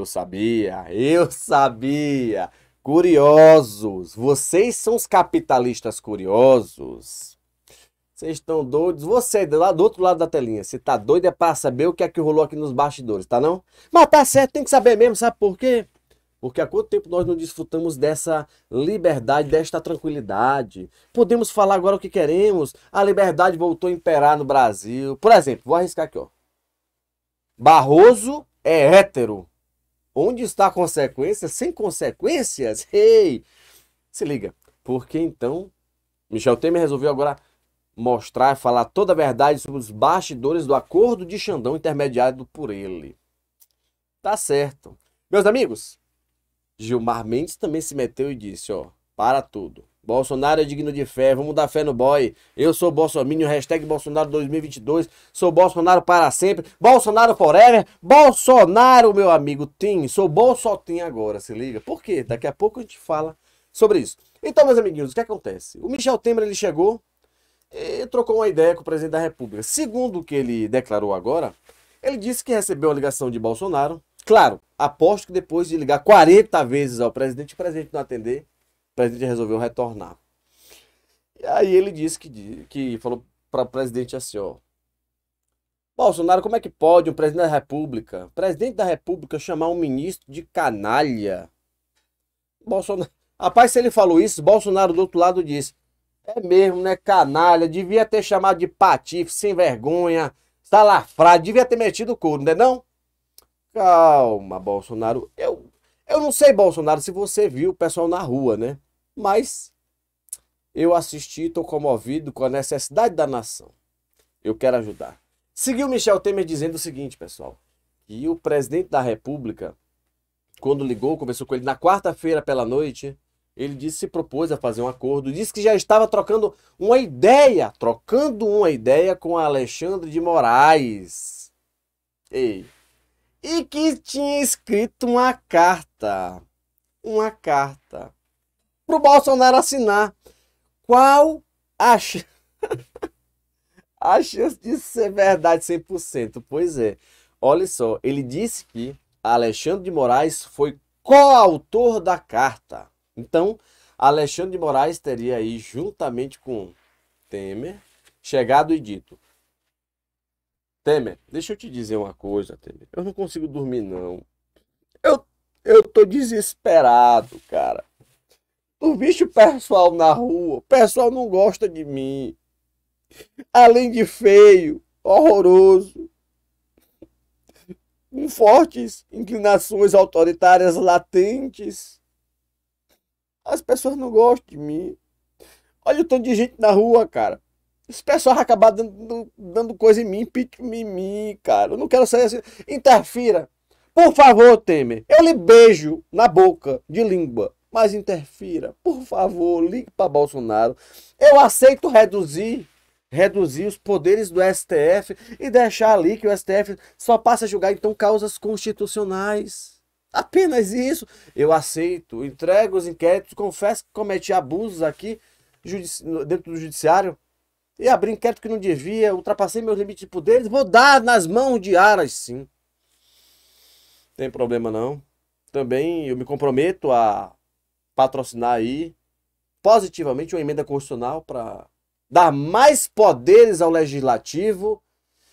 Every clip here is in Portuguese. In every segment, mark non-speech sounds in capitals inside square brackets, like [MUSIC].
Eu sabia, eu sabia. Curiosos, vocês são os capitalistas curiosos. Vocês estão doidos? Você é lá do outro lado da telinha, você tá doido é para saber o que é que rolou aqui nos bastidores, tá não? Mas tá certo, tem que saber mesmo, sabe por quê? Porque há quanto tempo nós não desfrutamos dessa liberdade, desta tranquilidade? Podemos falar agora o que queremos. A liberdade voltou a imperar no Brasil. Por exemplo, vou arriscar aqui, ó. Barroso é hétero. Onde está a consequência? Sem consequências? Ei! Se liga, porque então Michel Temer resolveu agora mostrar e falar toda a verdade sobre os bastidores do acordo de Xandão intermediado por ele. Tá certo. Meus amigos, Gilmar Mendes também se meteu e disse, ó, para tudo. Bolsonaro é digno de fé, vamos dar fé no boy. Eu sou Bolsonaro, hashtag Bolsonaro 2022, sou Bolsonaro para sempre, Bolsonaro forever, Bolsonaro, meu amigo, Tim. sou Bolsotim agora, se liga. Por quê? Daqui a pouco a gente fala sobre isso. Então, meus amiguinhos, o que acontece? O Michel Temer, ele chegou e trocou uma ideia com o presidente da república. Segundo o que ele declarou agora, ele disse que recebeu a ligação de Bolsonaro. Claro, aposto que depois de ligar 40 vezes ao presidente, o presidente não atender, o presidente resolveu retornar. E aí ele disse que, que falou para o presidente assim, ó. Bolsonaro, como é que pode um presidente da República, presidente da República, chamar um ministro de canalha? Bolsonaro. Rapaz, se ele falou isso, Bolsonaro do outro lado disse: é mesmo, né? Canalha, devia ter chamado de patife, sem vergonha, salafrado, devia ter metido o couro, não é não? Calma, Bolsonaro. Eu eu não sei, Bolsonaro, se você viu o pessoal na rua, né? Mas eu assisti, estou comovido com a necessidade da nação. Eu quero ajudar. Seguiu Michel Temer dizendo o seguinte, pessoal, que o presidente da República, quando ligou, conversou com ele na quarta-feira pela noite, ele disse se propôs a fazer um acordo, disse que já estava trocando uma ideia, trocando uma ideia com Alexandre de Moraes. Ei, e que tinha escrito uma carta, uma carta, para o Bolsonaro assinar. Qual a, ch... [LAUGHS] a chance de ser verdade 100%? Pois é, olha só, ele disse que Alexandre de Moraes foi coautor da carta. Então, Alexandre de Moraes teria aí, juntamente com Temer, chegado e dito: Temer, deixa eu te dizer uma coisa, Temer. Eu não consigo dormir, não. Eu, eu tô desesperado, cara. Os bicho pessoal na rua, o pessoal não gosta de mim. Além de feio, horroroso, com fortes inclinações autoritárias latentes. As pessoas não gostam de mim. Olha o tanto de gente na rua, cara. Esse pessoal vai acabar dando, dando coisa em mim, impeachment em mim, cara. Eu não quero sair assim. Interfira. Por favor, Temer. Eu lhe beijo na boca, de língua. Mas interfira. Por favor, ligue para Bolsonaro. Eu aceito reduzir reduzir os poderes do STF e deixar ali que o STF só passa a julgar então causas constitucionais. Apenas isso. Eu aceito, entrego os inquéritos, confesso que cometi abusos aqui dentro do judiciário, e abri inquérito que não devia, ultrapassei meus limites de poderes, vou dar nas mãos de Aras, sim. Tem problema não. Também eu me comprometo a patrocinar aí positivamente uma emenda constitucional para dar mais poderes ao legislativo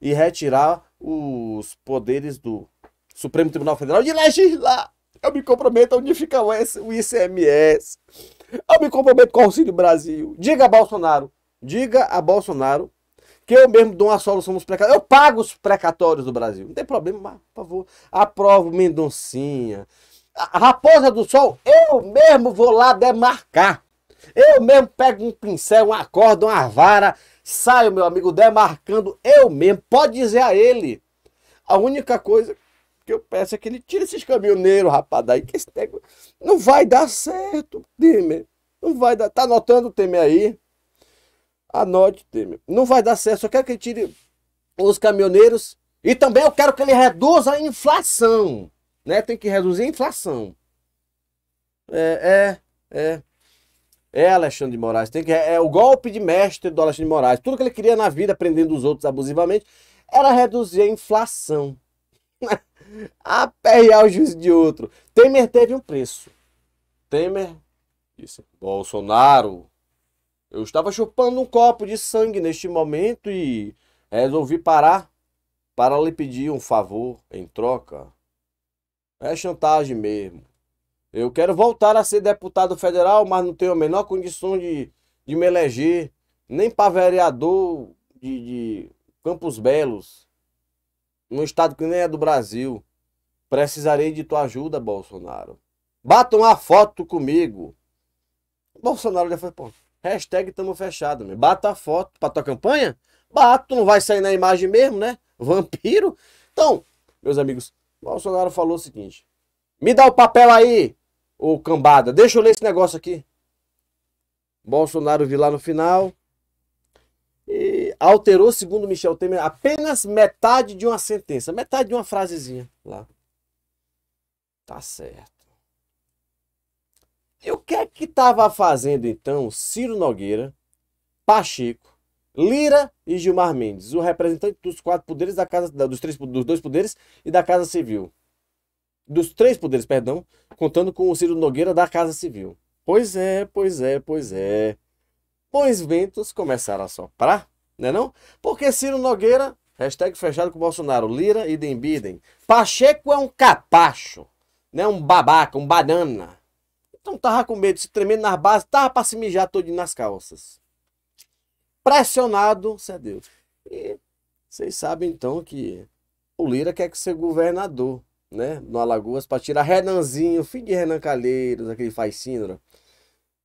e retirar os poderes do Supremo Tribunal Federal de legislar. Eu me comprometo a unificar o ICMS. Eu me comprometo com o Auxílio Brasil. Diga, Bolsonaro, Diga a Bolsonaro que eu mesmo dou uma solução nos precatórios. Eu pago os precatórios do Brasil. Não tem problema, mas, por favor, aprovo Mendoncinha. Raposa do Sol, eu mesmo vou lá demarcar. Eu mesmo pego um pincel, uma corda, uma vara, saio, meu amigo, demarcando eu mesmo. Pode dizer a ele. A única coisa que eu peço é que ele tire esses caminhoneiros, rapaz, daí que esse negócio não vai dar certo, Temer. Não vai dar. Tá notando o Temer aí? Anote, Temer. Não vai dar certo. Eu quero que ele tire os caminhoneiros. E também eu quero que ele reduza a inflação. Né? Tem que reduzir a inflação. É, é, é. É, Alexandre de Moraes. Tem que, é, é o golpe de mestre do Alexandre de Moraes. Tudo que ele queria na vida, prendendo os outros abusivamente, era reduzir a inflação. [LAUGHS] Aperrear o juiz de outro. Temer teve um preço. Temer disse: Bolsonaro eu estava chupando um copo de sangue neste momento e resolvi parar para lhe pedir um favor em troca. É chantagem mesmo. Eu quero voltar a ser deputado federal, mas não tenho a menor condição de, de me eleger, nem para vereador de, de Campos Belos, num estado que nem é do Brasil. Precisarei de tua ajuda, Bolsonaro. Bata uma foto comigo. Bolsonaro já foi, pô, Hashtag tamo fechado, meu. Bata a foto pra tua campanha? Bato, não vai sair na imagem mesmo, né? [LAUGHS] Vampiro. Então, meus amigos, Bolsonaro falou o seguinte. Me dá o papel aí, ô cambada. Deixa eu ler esse negócio aqui. Bolsonaro viu lá no final. E alterou, segundo Michel Temer, apenas metade de uma sentença. Metade de uma frasezinha lá. Tá certo que é que estava fazendo então Ciro Nogueira, Pacheco, Lira e Gilmar Mendes, o representante dos quatro poderes da casa dos três dos dois poderes e da Casa Civil. Dos três poderes, perdão, contando com o Ciro Nogueira da Casa Civil. Pois é, pois é, pois é. Pois ventos começaram a soprar, né não, Porque Ciro Nogueira, hashtag fechado com Bolsonaro, Lira e Den Biden. Pacheco é um capacho, né? Um babaca, um banana. Então tava com medo, se tremendo nas bases, tava pra se mijar todinho nas calças. Pressionado, cedeu. É e vocês sabem então que o Lira quer que ser governador, né? No Alagoas, para tirar Renanzinho, filho de Renan Calheiros, aquele faz síndrome.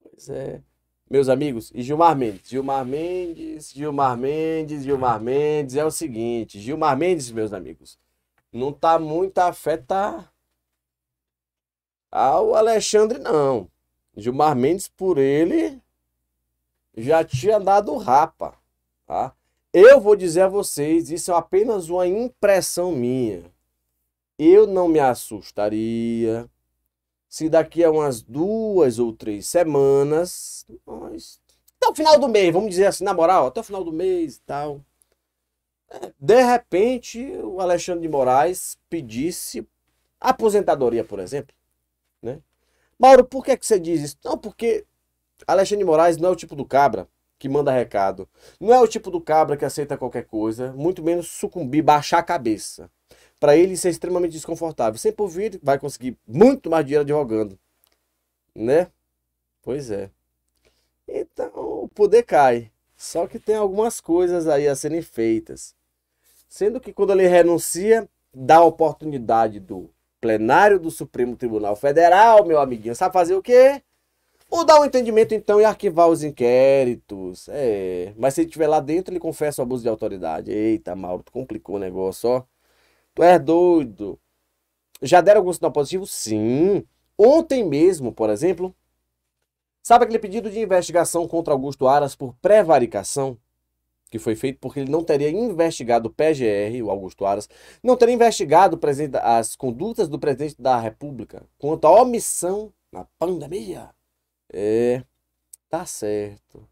Pois é. Meus amigos, e Gilmar Mendes. Gilmar Mendes, Gilmar Mendes, Gilmar Mendes. É o seguinte, Gilmar Mendes, meus amigos, não tá muito afetado ao Alexandre, não. Gilmar Mendes, por ele, já tinha dado rapa, tá? Eu vou dizer a vocês, isso é apenas uma impressão minha. Eu não me assustaria se daqui a umas duas ou três semanas, nós... até o final do mês, vamos dizer assim, na moral, até o final do mês e tal, é, de repente o Alexandre de Moraes pedisse aposentadoria, por exemplo. Mauro, por que, é que você diz isso? Não, porque Alexandre de Moraes não é o tipo do cabra que manda recado. Não é o tipo do cabra que aceita qualquer coisa, muito menos sucumbir, baixar a cabeça. Para ele isso é extremamente desconfortável. Sempre ouvir, vai conseguir muito mais dinheiro advogando. Né? Pois é. Então, o poder cai. Só que tem algumas coisas aí a serem feitas. Sendo que quando ele renuncia, dá a oportunidade do plenário do Supremo Tribunal Federal, meu amiguinho, sabe fazer o quê? Ou dar um entendimento, então, e arquivar os inquéritos. É. Mas se ele estiver lá dentro, ele confessa o abuso de autoridade. Eita, Mauro, tu complicou o negócio, ó. Tu és doido. Já deram algum sinal positivo? Sim. Ontem mesmo, por exemplo, sabe aquele pedido de investigação contra Augusto Aras por prevaricação? que foi feito porque ele não teria investigado o PGR, o Augusto Aras, não teria investigado as condutas do presidente da República quanto à omissão na pandemia. É, tá certo.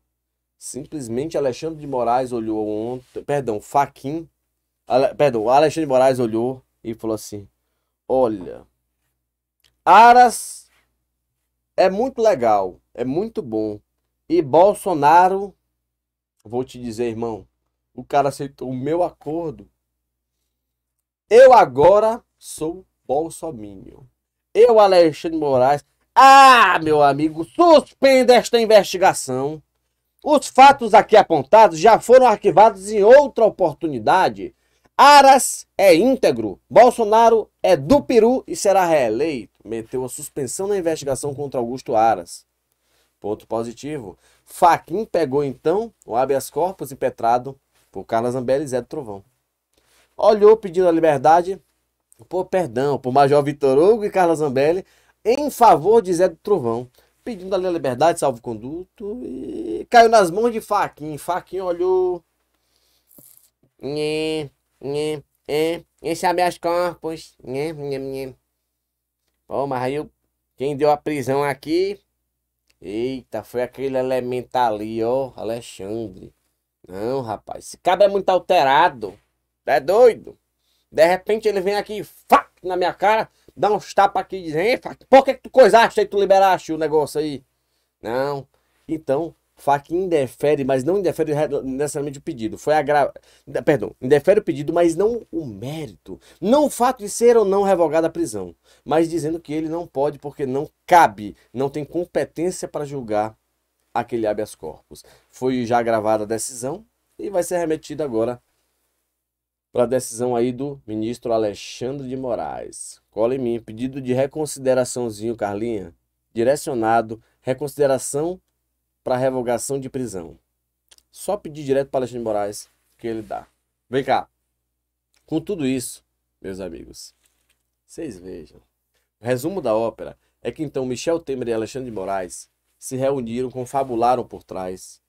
Simplesmente Alexandre de Moraes olhou ontem, perdão, Faquin, Ale, perdão, Alexandre de Moraes olhou e falou assim: "Olha, Aras é muito legal, é muito bom. E Bolsonaro Vou te dizer, irmão, o cara aceitou o meu acordo. Eu agora sou bolsominion. Eu, Alexandre Moraes. Ah, meu amigo, suspenda esta investigação. Os fatos aqui apontados já foram arquivados em outra oportunidade. Aras é íntegro. Bolsonaro é do Peru e será reeleito. Meteu a suspensão na investigação contra Augusto Aras. Ponto positivo. Faquin pegou então o habeas corpus impetrado por Carlos Zambelli e Zé do Trovão. Olhou pedindo a liberdade, por perdão, por Major Vitor Hugo e Carlos Zambelli em favor de Zé do Trovão, pedindo ali a liberdade, salvo conduto e caiu nas mãos de Faquin. Faquin olhou. Nhê, nhê, nhê, esse habeas corpus. Nhê, nhê, nhê. Pô, mas aí eu... quem deu a prisão aqui Eita, foi aquele elemento ali, ó, Alexandre. Não, rapaz, esse cabo é muito alterado. É doido. De repente ele vem aqui, fac, na minha cara, dá uns tapas aqui e diz, por que, que tu coisaste aí, tu liberaste o negócio aí? Não. Então, que indefere, mas não indefere necessariamente o pedido. Foi agra... Perdão, indefere o pedido, mas não o mérito. Não o fato de ser ou não revogada a prisão, mas dizendo que ele não pode porque não cabe, não tem competência para julgar aquele habeas corpus. Foi já gravada a decisão e vai ser remetida agora para a decisão aí do ministro Alexandre de Moraes. Cola em mim, pedido de reconsideraçãozinho, Carlinha, direcionado, reconsideração para revogação de prisão. Só pedir direto para Alexandre Moraes que ele dá. Vem cá. Com tudo isso, meus amigos, vocês vejam. O resumo da ópera é que então Michel Temer e Alexandre de Moraes se reuniram, confabularam por trás,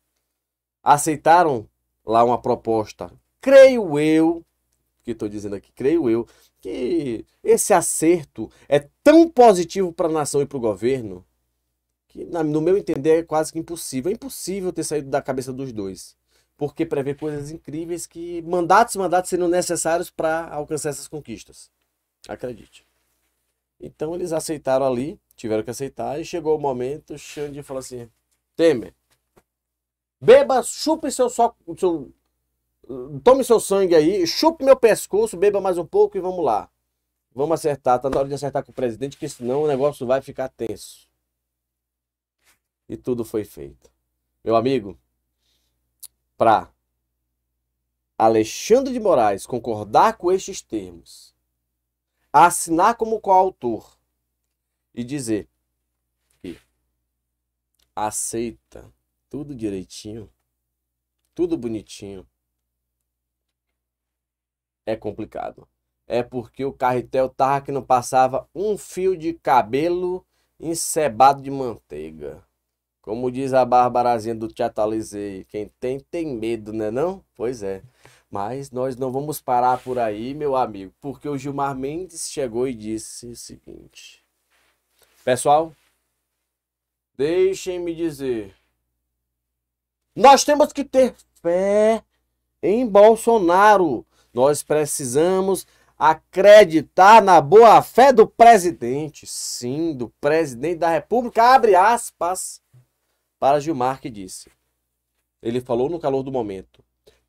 aceitaram lá uma proposta. Creio eu, que estou dizendo aqui, creio eu, que esse acerto é tão positivo para a nação e para o governo que no meu entender é quase que impossível. É impossível ter saído da cabeça dos dois. Porque prevê coisas incríveis que mandatos e mandatos seriam necessários para alcançar essas conquistas. Acredite. Então eles aceitaram ali, tiveram que aceitar, e chegou o momento, Xande falou assim: Temer, beba, chupe seu só. Seu, tome seu sangue aí, chupe meu pescoço, beba mais um pouco e vamos lá. Vamos acertar, tá na hora de acertar com o presidente, que senão o negócio vai ficar tenso e tudo foi feito. Meu amigo, para Alexandre de Moraes concordar com estes termos, assinar como coautor e dizer que aceita tudo direitinho, tudo bonitinho, é complicado. É porque o carretel tava que não passava um fio de cabelo encebado de manteiga. Como diz a Barbarazinha do Teatralizei, quem tem tem medo, né não? Pois é. Mas nós não vamos parar por aí, meu amigo, porque o Gilmar Mendes chegou e disse o seguinte. Pessoal, deixem-me dizer. Nós temos que ter fé em Bolsonaro. Nós precisamos acreditar na boa fé do presidente. Sim, do presidente da República. Abre aspas para Gilmar, que disse: Ele falou no calor do momento.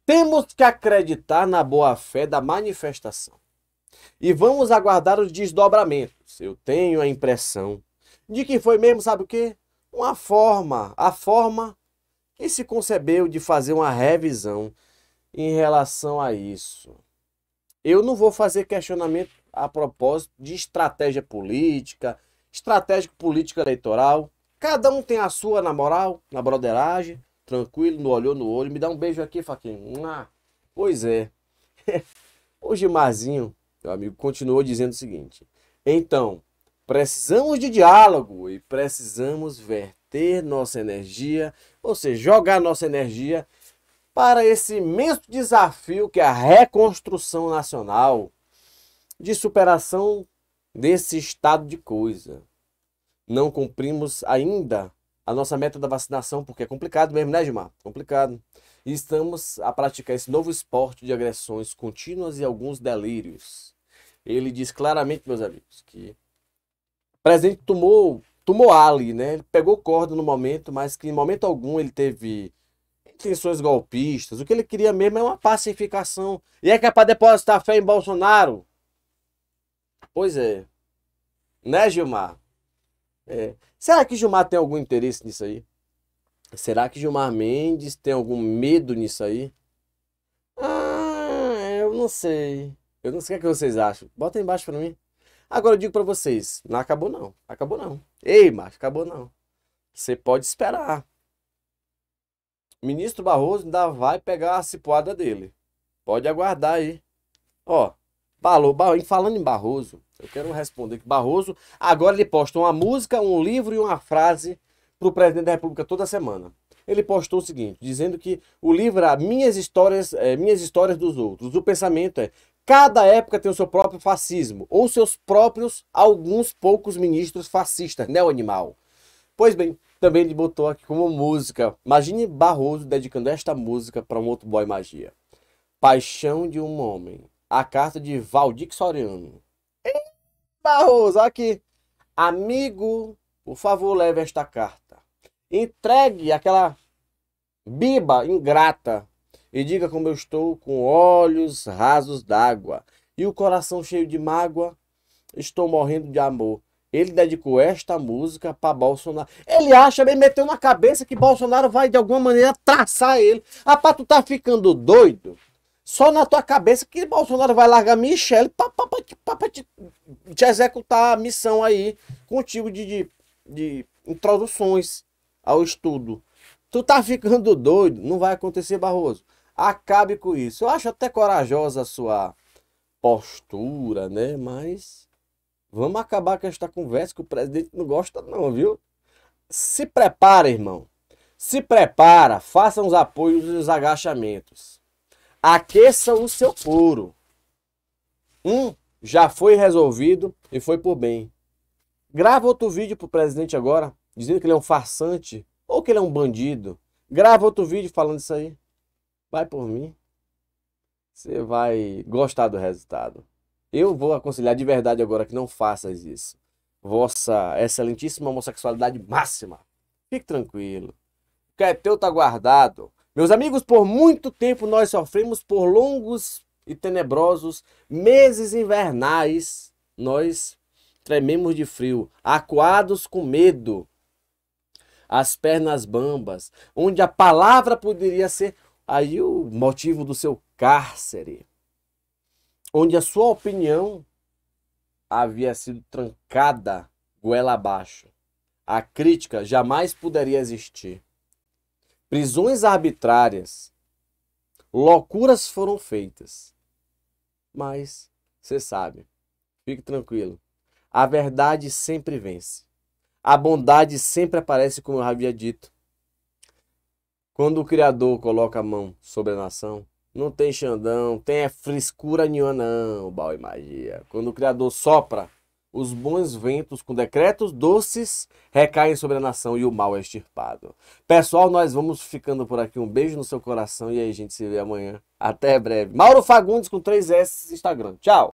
Temos que acreditar na boa-fé da manifestação. E vamos aguardar os desdobramentos. Eu tenho a impressão de que foi mesmo, sabe o quê? Uma forma, a forma que se concebeu de fazer uma revisão em relação a isso. Eu não vou fazer questionamento a propósito de estratégia política, estratégico política eleitoral. Cada um tem a sua na moral, na broderagem, tranquilo, no olho no olho. Me dá um beijo aqui, faquinha. pois é. [LAUGHS] o Gimarzinho, meu amigo, continuou dizendo o seguinte: então, precisamos de diálogo e precisamos verter nossa energia, ou seja, jogar nossa energia para esse imenso desafio que é a reconstrução nacional de superação desse estado de coisa não cumprimos ainda a nossa meta da vacinação, porque é complicado mesmo, né, Gilmar? Complicado. E estamos a praticar esse novo esporte de agressões contínuas e alguns delírios. Ele diz claramente, meus amigos, que o presidente tomou, tomou ali, né? Ele pegou corda no momento, mas que em momento algum ele teve intenções golpistas. O que ele queria mesmo é uma pacificação. E é que é para depositar fé em Bolsonaro. Pois é. Né, Gilmar? É. Será que Gilmar tem algum interesse nisso aí? Será que Gilmar Mendes tem algum medo nisso aí? Ah, eu não sei. Eu não sei o que, é vocês acham. Bota aí embaixo pra mim. Agora eu digo pra vocês, não acabou não. Acabou não. Ei, Márcio, acabou não. Você pode esperar. ministro Barroso ainda vai pegar a cipuada dele. Pode aguardar aí. Ó, Falou falando em Barroso, eu quero responder que Barroso agora ele posta uma música, um livro e uma frase para o presidente da República toda semana. Ele postou o seguinte, dizendo que o livro é Minhas Histórias, é, Minhas Histórias dos Outros. O pensamento é Cada época tem o seu próprio fascismo, ou seus próprios, alguns poucos ministros fascistas, né, o animal? Pois bem, também ele botou aqui como música. Imagine Barroso dedicando esta música para um outro boy magia. Paixão de um homem a carta de Valdir Soriano. Ei, Barroso, aqui. Amigo, por favor, leve esta carta. Entregue aquela biba ingrata e diga como eu estou com olhos rasos d'água e o coração cheio de mágoa. Estou morrendo de amor. Ele dedicou esta música para Bolsonaro. Ele acha, ele meteu na cabeça que Bolsonaro vai de alguma maneira traçar ele. Ah, pá, tu tá ficando doido? Só na tua cabeça que Bolsonaro vai largar Michele para te, te executar a missão aí contigo de, de, de introduções ao estudo. Tu tá ficando doido, não vai acontecer, Barroso. Acabe com isso. Eu acho até corajosa a sua postura, né? Mas vamos acabar com esta conversa que o presidente não gosta não, viu? Se prepara, irmão. Se prepara, faça os apoios e os agachamentos aqueça o seu couro. Um já foi resolvido e foi por bem. Grava outro vídeo pro presidente agora, dizendo que ele é um farsante ou que ele é um bandido. Grava outro vídeo falando isso aí. Vai por mim. Você vai gostar do resultado. Eu vou aconselhar de verdade agora que não faças isso. Vossa excelentíssima homossexualidade máxima. Fique tranquilo. O que é teu tá guardado. Meus amigos, por muito tempo nós sofremos por longos e tenebrosos meses invernais. Nós trememos de frio, acuados com medo, as pernas bambas, onde a palavra poderia ser aí o motivo do seu cárcere, onde a sua opinião havia sido trancada goela abaixo. A crítica jamais poderia existir prisões arbitrárias, loucuras foram feitas. Mas você sabe, fique tranquilo, a verdade sempre vence. A bondade sempre aparece, como eu havia dito. Quando o Criador coloca a mão sobre a nação, não tem Xandão, tem é frescura nenhuma não, Bal e Magia. Quando o Criador sopra, os bons ventos com decretos doces recaem sobre a nação e o mal é extirpado. Pessoal, nós vamos ficando por aqui. Um beijo no seu coração e aí a gente se vê amanhã. Até breve. Mauro Fagundes com 3S Instagram. Tchau.